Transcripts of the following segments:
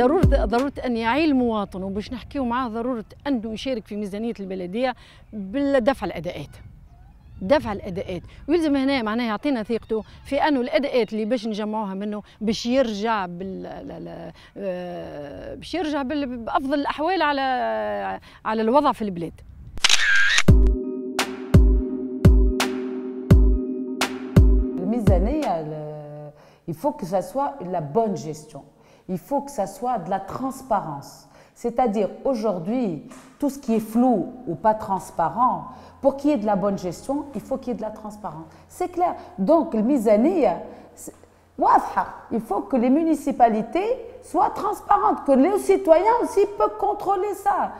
ضرورة ضرورة أن يعي المواطن وباش نحكيو معاه ضرورة أنه يشارك في ميزانية البلدية بالدفع الأداءات دفع الاداءات ويلزم هنا معناها يعطينا ثقته في انه الاداءات اللي باش نجمعوها منه باش يرجع بال آه، باش يرجع بافضل الاحوال على على الوضع في البلاد الميزانيه il faut que ça soit la bonne gestion il faut que ça soit de la transparence. C'est-à-dire aujourd'hui, tout ce qui est flou ou pas transparent, pour qu'il y ait de la bonne gestion, il faut qu'il y ait de la transparence. C'est clair. Donc, le mizaniya, il faut que les municipalités soient transparentes, que les citoyens aussi puissent contrôler ça.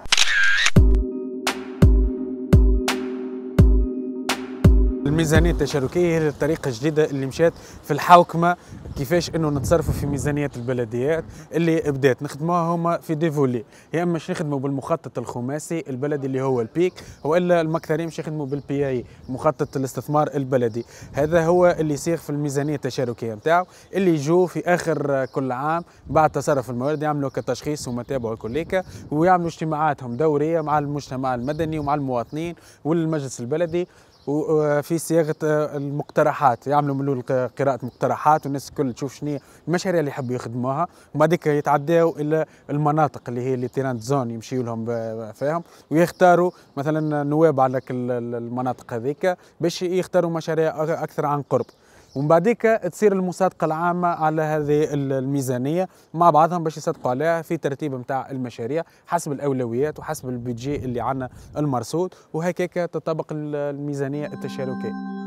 الميزانيه التشاركيه هي الطريقه الجديده اللي مشات في الحوكمه كيفاش انه نتصرفوا في ميزانيات البلديات اللي بدات نخدموها هما في ديفولي يا اما باش نخدموا بالمخطط الخماسي البلدي اللي هو البيك والا المكثرين باش يخدموا بالبي اي مخطط الاستثمار البلدي هذا هو اللي يصير في الميزانيه التشاركيه نتاعو اللي يجوا في اخر كل عام بعد تصرف الموارد يعملوا كتشخيص وما تابعوا كليكا ويعملوا اجتماعاتهم دوريه مع المجتمع المدني ومع المواطنين والمجلس البلدي وفي صياغه آه، المقترحات يعملوا من قراءه مقترحات والناس الكل تشوف شنو المشاريع اللي يحبوا يخدموها وبعديك يتعداو الى المناطق اللي هي اللي تيران زون يمشيوا لهم فيهم ويختاروا مثلا نواب على المناطق هذيك باش يختاروا مشاريع اكثر عن قرب ومن بعديك تصير المصادقه العامه على هذه الميزانيه مع بعضهم باش يصدقوا عليها في ترتيب نتاع المشاريع حسب الاولويات وحسب البيدجي اللي عندنا المرصود وهكاك تطبق الميزانيه التشاركيه